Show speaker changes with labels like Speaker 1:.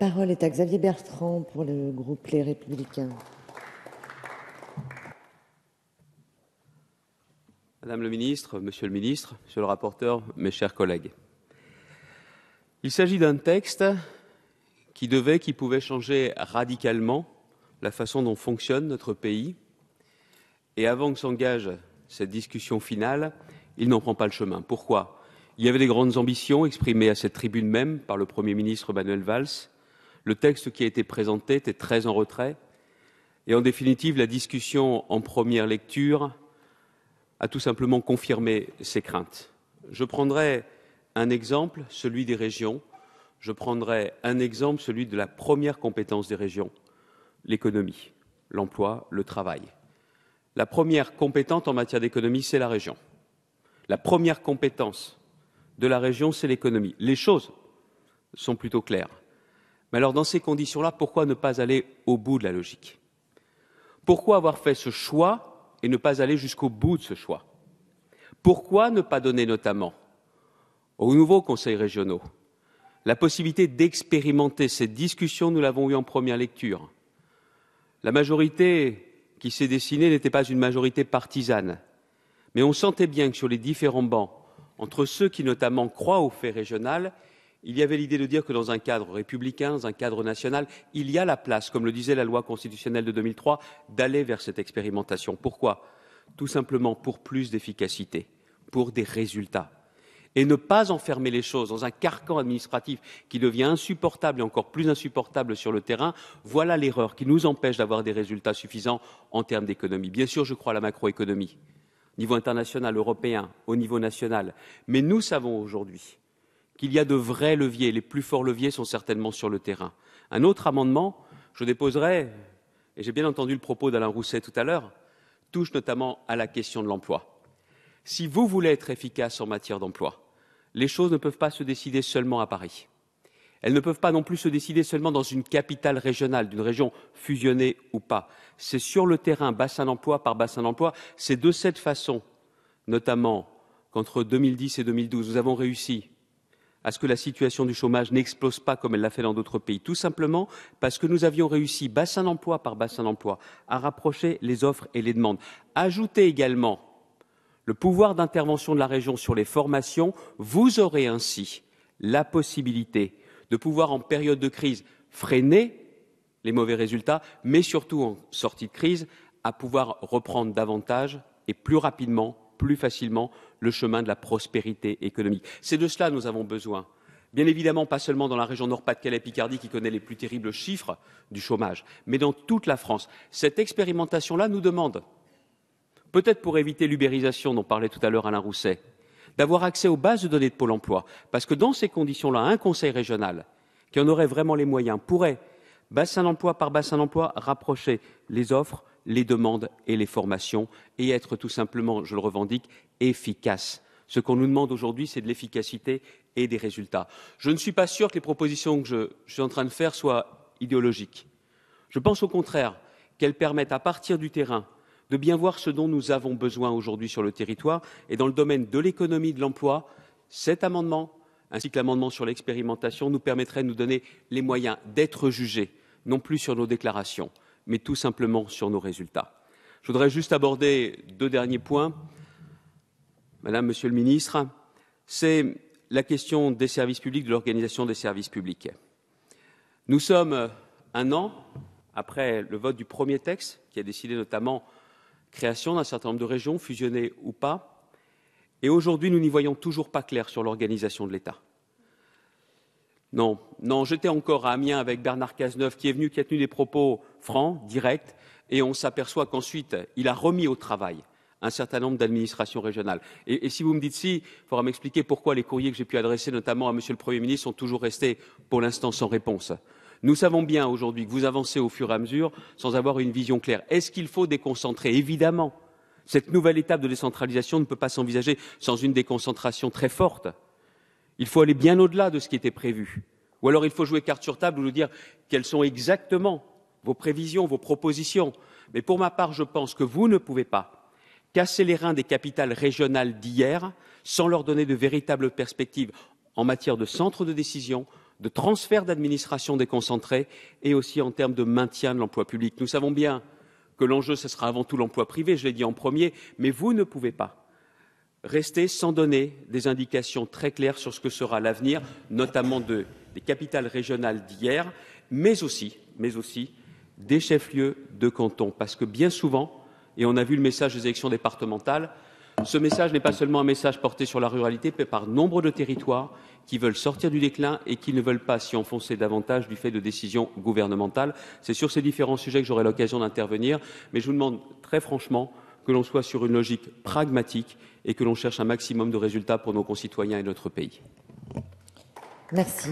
Speaker 1: La parole est à Xavier Bertrand pour le groupe Les Républicains. Madame le ministre, monsieur le ministre, monsieur le rapporteur, mes chers collègues. Il s'agit d'un texte qui devait, qui pouvait changer radicalement la façon dont fonctionne notre pays. Et avant que s'engage cette discussion finale, il n'en prend pas le chemin. Pourquoi Il y avait des grandes ambitions exprimées à cette tribune même par le Premier ministre Manuel Valls. Le texte qui a été présenté était très en retrait. Et en définitive, la discussion en première lecture a tout simplement confirmé ces craintes. Je prendrai un exemple, celui des régions. Je prendrai un exemple, celui de la première compétence des régions, l'économie, l'emploi, le travail. La première compétente en matière d'économie, c'est la région. La première compétence de la région, c'est l'économie. Les choses sont plutôt claires. Mais alors, dans ces conditions-là, pourquoi ne pas aller au bout de la logique Pourquoi avoir fait ce choix et ne pas aller jusqu'au bout de ce choix Pourquoi ne pas donner notamment aux nouveaux conseils régionaux la possibilité d'expérimenter cette discussion Nous l'avons eue en première lecture. La majorité qui s'est dessinée n'était pas une majorité partisane, mais on sentait bien que sur les différents bancs, entre ceux qui notamment croient au fait régional il y avait l'idée de dire que dans un cadre républicain, dans un cadre national, il y a la place, comme le disait la loi constitutionnelle de 2003, d'aller vers cette expérimentation. Pourquoi Tout simplement pour plus d'efficacité, pour des résultats. Et ne pas enfermer les choses dans un carcan administratif qui devient insupportable et encore plus insupportable sur le terrain, voilà l'erreur qui nous empêche d'avoir des résultats suffisants en termes d'économie. Bien sûr, je crois à la macroéconomie, au niveau international, européen, au niveau national, mais nous savons aujourd'hui qu'il y a de vrais leviers. Les plus forts leviers sont certainement sur le terrain. Un autre amendement, je déposerai, et j'ai bien entendu le propos d'Alain Rousset tout à l'heure, touche notamment à la question de l'emploi. Si vous voulez être efficace en matière d'emploi, les choses ne peuvent pas se décider seulement à Paris. Elles ne peuvent pas non plus se décider seulement dans une capitale régionale, d'une région fusionnée ou pas. C'est sur le terrain, bassin d'emploi par bassin d'emploi. C'est de cette façon, notamment, qu'entre 2010 et 2012, nous avons réussi à ce que la situation du chômage n'explose pas comme elle l'a fait dans d'autres pays, tout simplement parce que nous avions réussi, bassin d'emploi par bassin d'emploi, à rapprocher les offres et les demandes. Ajoutez également le pouvoir d'intervention de la région sur les formations, vous aurez ainsi la possibilité de pouvoir, en période de crise, freiner les mauvais résultats, mais surtout en sortie de crise, à pouvoir reprendre davantage et plus rapidement plus facilement le chemin de la prospérité économique. C'est de cela que nous avons besoin. Bien évidemment, pas seulement dans la région Nord-Pas-de-Calais Picardie qui connaît les plus terribles chiffres du chômage, mais dans toute la France. Cette expérimentation-là nous demande, peut-être pour éviter l'ubérisation dont parlait tout à l'heure Alain Rousset, d'avoir accès aux bases de données de Pôle emploi. Parce que dans ces conditions-là, un conseil régional qui en aurait vraiment les moyens pourrait, bassin d'emploi par bassin d'emploi, rapprocher les offres les demandes et les formations et être tout simplement, je le revendique, efficace. Ce qu'on nous demande aujourd'hui, c'est de l'efficacité et des résultats. Je ne suis pas sûr que les propositions que je, suis en train de faire soient idéologiques. Je pense au contraire qu'elles permettent, à partir du terrain, de bien voir ce dont nous avons besoin aujourd'hui sur le territoire et dans le domaine de l'économie, de l'emploi, cet amendement ainsi que l'amendement sur l'expérimentation nous permettrait de nous donner les moyens d'être jugés, non plus sur nos déclarations, mais tout simplement sur nos résultats. Je voudrais juste aborder deux derniers points. Madame, Monsieur le Ministre, c'est la question des services publics, de l'organisation des services publics. Nous sommes un an après le vote du premier texte, qui a décidé notamment création d'un certain nombre de régions, fusionnées ou pas, et aujourd'hui nous n'y voyons toujours pas clair sur l'organisation de l'État. Non, non, j'étais encore à Amiens avec Bernard Cazeneuve qui est venu, qui a tenu des propos francs, directs, et on s'aperçoit qu'ensuite, il a remis au travail un certain nombre d'administrations régionales. Et, si vous me dites si, il faudra m'expliquer pourquoi les courriers que j'ai pu adresser, notamment à Monsieur le Premier ministre, sont toujours restés pour l'instant sans réponse. Nous savons bien aujourd'hui que vous avancez au fur et à mesure sans avoir une vision claire. Est-ce qu'il faut déconcentrer Évidemment, cette nouvelle étape de décentralisation ne peut pas s'envisager sans une déconcentration très forte. Il faut aller bien au-delà de ce qui était prévu. Ou alors il faut jouer carte sur table ou nous dire quelles sont exactement vos prévisions, vos propositions. Mais pour ma part, je pense que vous ne pouvez pas casser les reins des capitales régionales d'hier sans leur donner de véritables perspectives en matière de centres de décision, de transfert d'administration déconcentrée et aussi en termes de maintien de l'emploi public. Nous savons bien que l'enjeu, ce sera avant tout l'emploi privé, je l'ai dit en premier, mais vous ne pouvez pas rester sans donner des indications très claires sur ce que sera l'avenir, notamment des capitales régionales d'hier, mais aussi, mais aussi des chefs-lieux de canton. Parce que bien souvent, et on a vu le message des élections départementales, ce message n'est pas seulement un message porté sur la ruralité, mais par nombre de territoires qui veulent sortir du déclin et qui ne veulent pas s'y enfoncer davantage du fait de décisions gouvernementales. C'est sur ces différents sujets que j'aurai l'occasion d'intervenir, mais je vous demande très franchement que l'on soit sur une logique pragmatique et que l'on cherche un maximum de résultats pour nos concitoyens et notre pays. Merci,